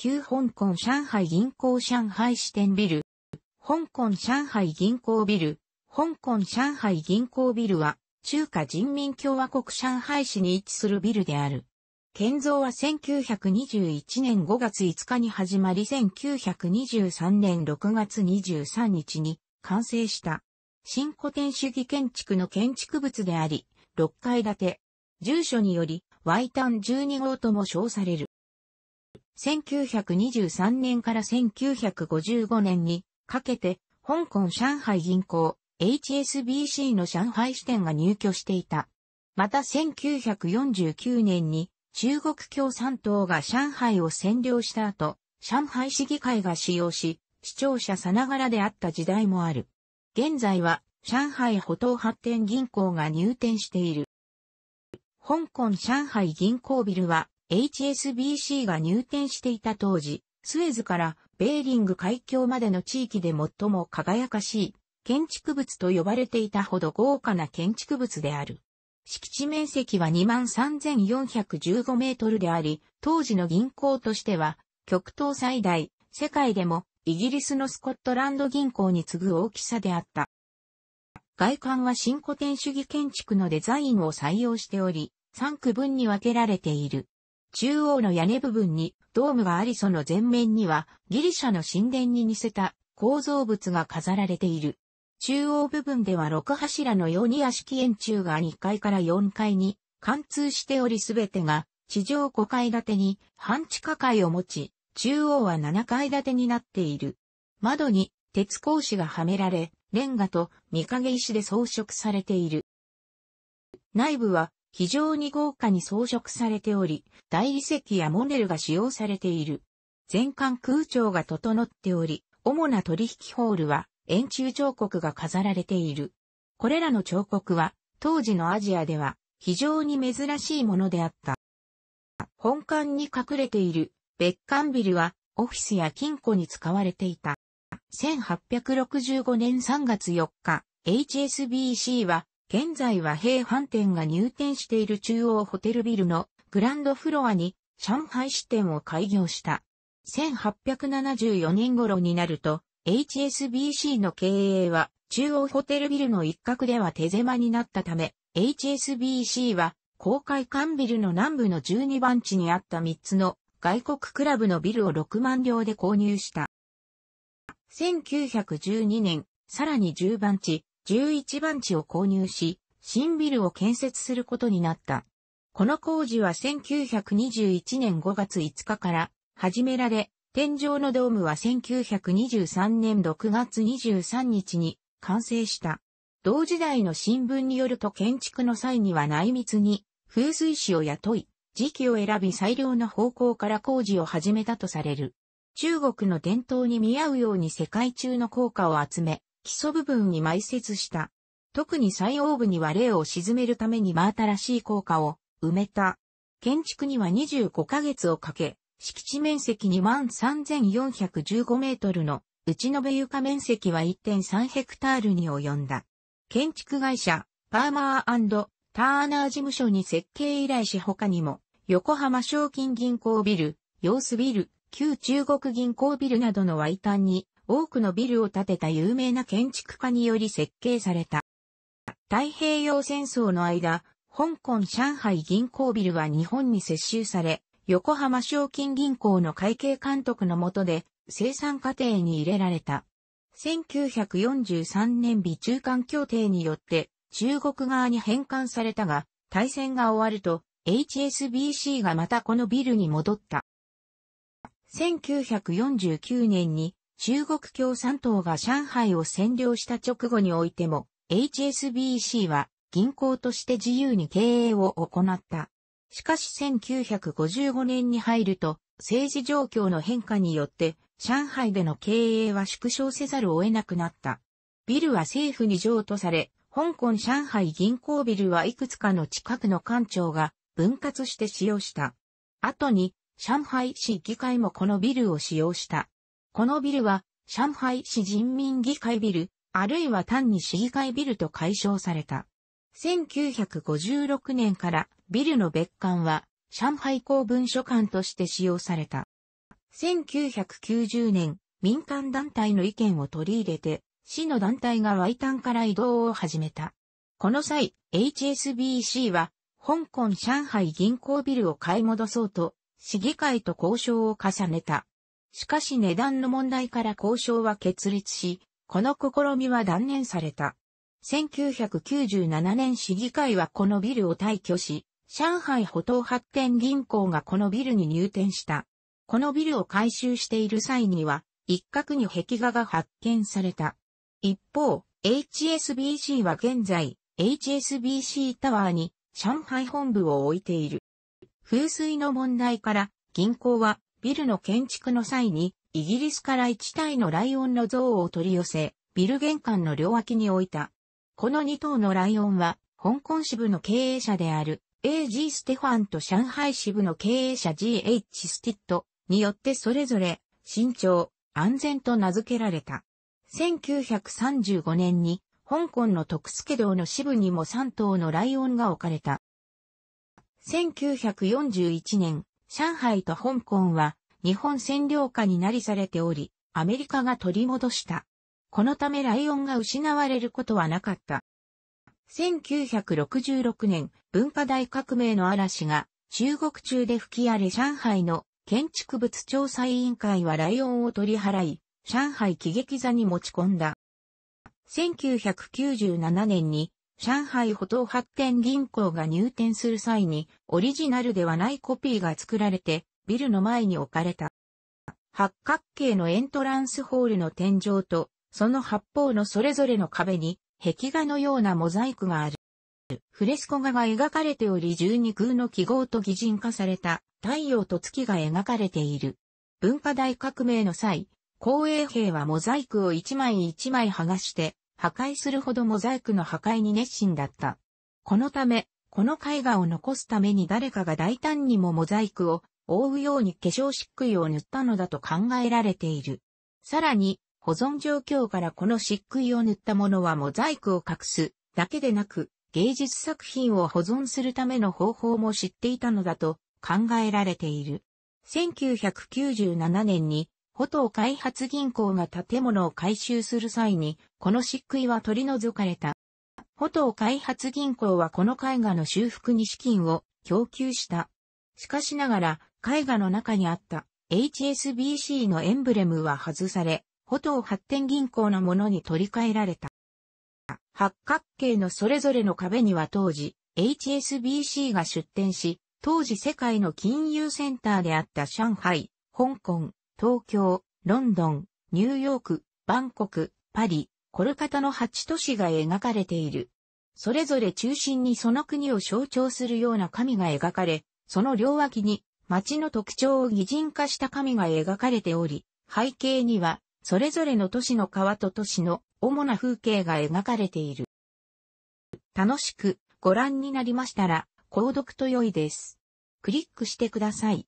旧香港上海銀行上海支店ビル、香港上海銀行ビル、香港上海銀行ビルは、中華人民共和国上海市に位置するビルである。建造は1921年5月5日に始まり1923年6月23日に完成した。新古典主義建築の建築物であり、6階建て。住所により、ワイタン12号とも称される。1923年から1955年にかけて、香港上海銀行 HSBC の上海支店が入居していた。また1949年に中国共産党が上海を占領した後、上海市議会が使用し、視聴者さながらであった時代もある。現在は上海歩道発展銀行が入店している。香港上海銀行ビルは HSBC が入店していた当時、スエズからベーリング海峡までの地域で最も輝かしい建築物と呼ばれていたほど豪華な建築物である。敷地面積は23,415メートルであり、当時の銀行としては、極東最大、世界でもイギリスのスコットランド銀行に次ぐ大きさであった。外観は新古典主義建築のデザインを採用しており、3区分に分けられている。中央の屋根部分にドームがありその前面にはギリシャの神殿に似せた構造物が飾られている。中央部分では6柱のように屋敷円柱が2階から4階に貫通しておりすべてが地上5階建てに半地下階を持ち、中央は7階建てになっている。窓に鉄格子がはめられ、レンガと見影石で装飾されている。内部は非常に豪華に装飾されており、大理石やモネルが使用されている。全館空調が整っており、主な取引ホールは円柱彫刻が飾られている。これらの彫刻は当時のアジアでは非常に珍しいものであった。本館に隠れている別館ビルはオフィスや金庫に使われていた。1865年3月4日、HSBC は現在は平飯店が入店している中央ホテルビルのグランドフロアに上海支店を開業した。1874年頃になると HSBC の経営は中央ホテルビルの一角では手狭になったため HSBC は公開館ビルの南部の12番地にあった3つの外国クラブのビルを6万両で購入した。1912年、さらに10番地、11番地を購入し、新ビルを建設することになった。この工事は1921年5月5日から始められ、天井のドームは1923年6月23日に完成した。同時代の新聞によると建築の際には内密に風水師を雇い、時期を選び最良の方向から工事を始めたとされる。中国の伝統に見合うように世界中の効果を集め、基礎部分に埋設した。特に最央部には霊を沈めるために真新しい効果を埋めた。建築には25ヶ月をかけ、敷地面積2万3415メートルの内延べ床面積は1.3ヘクタールに及んだ。建築会社、パーマーターナー事務所に設計依頼し他にも、横浜賞金銀行ビル、様子ビル、旧中国銀行ビルなどの外端に、多くのビルを建てた有名な建築家により設計された。太平洋戦争の間、香港上海銀行ビルは日本に接収され、横浜賞金銀行の会計監督の下で生産過程に入れられた。1943年美中間協定によって中国側に返還されたが、対戦が終わると HSBC がまたこのビルに戻った。1949年に中国共産党が上海を占領した直後においても、HSBC は銀行として自由に経営を行った。しかし1955年に入ると、政治状況の変化によって、上海での経営は縮小せざるを得なくなった。ビルは政府に譲渡され、香港上海銀行ビルはいくつかの近くの官庁が分割して使用した。後に、上海市議会もこのビルを使用した。このビルは、上海市人民議会ビル、あるいは単に市議会ビルと解消された。1956年からビルの別館は上海公文書館として使用された。1990年、民間団体の意見を取り入れて、市の団体がワイから移動を始めた。この際、HSBC は、香港上海銀行ビルを買い戻そうと、市議会と交渉を重ねた。しかし値段の問題から交渉は決裂し、この試みは断念された。1997年市議会はこのビルを退去し、上海歩道発展銀行がこのビルに入店した。このビルを改修している際には、一角に壁画が発見された。一方、HSBC は現在、HSBC タワーに上海本部を置いている。風水の問題から、銀行はビルの建築の際に、イギリスから一体のライオンの像を取り寄せ、ビル玄関の両脇に置いた。この2頭のライオンは、香港支部の経営者である A.G. ステファンと上海支部の経営者 G.H. スティットによってそれぞれ、身長、安全と名付けられた。1935年に、香港の徳助堂の支部にも3頭のライオンが置かれた。1941年、上海と香港は日本占領下になりされており、アメリカが取り戻した。このためライオンが失われることはなかった。1966年、文化大革命の嵐が中国中で吹き荒れ上海の建築物調査委員会はライオンを取り払い、上海喜劇座に持ち込んだ。1997年に上海歩道発展銀行が入店する際に、オリジナルではないコピーが作られて、ビルの前に置かれた。八角形のエントランスホールの天井と、その八方のそれぞれの壁に、壁画のようなモザイクがある。フレスコ画が描かれており十二空の記号と擬人化された太陽と月が描かれている。文化大革命の際、公衛兵はモザイクを一枚一枚剥がして、破壊するほどモザイクの破壊に熱心だった。このため、この絵画を残すために誰かが大胆にもモザイクを覆うように化粧漆喰を塗ったのだと考えられている。さらに、保存状況からこの漆喰を塗ったものはモザイクを隠すだけでなく、芸術作品を保存するための方法も知っていたのだと考えられている。1997年にと東開発銀行が建物を改修する際に、この漆喰は取り除かれた。保東開発銀行はこの絵画の修復に資金を供給した。しかしながら、絵画の中にあった HSBC のエンブレムは外され、保東発展銀行のものに取り替えられた。八角形のそれぞれの壁には当時、HSBC が出展し、当時世界の金融センターであった上海、香港、東京、ロンドン、ニューヨーク、バンコク、パリ、コルカタの8都市が描かれている。それぞれ中心にその国を象徴するような神が描かれ、その両脇に町の特徴を擬人化した神が描かれており、背景にはそれぞれの都市の川と都市の主な風景が描かれている。楽しくご覧になりましたら、購読と良いです。クリックしてください。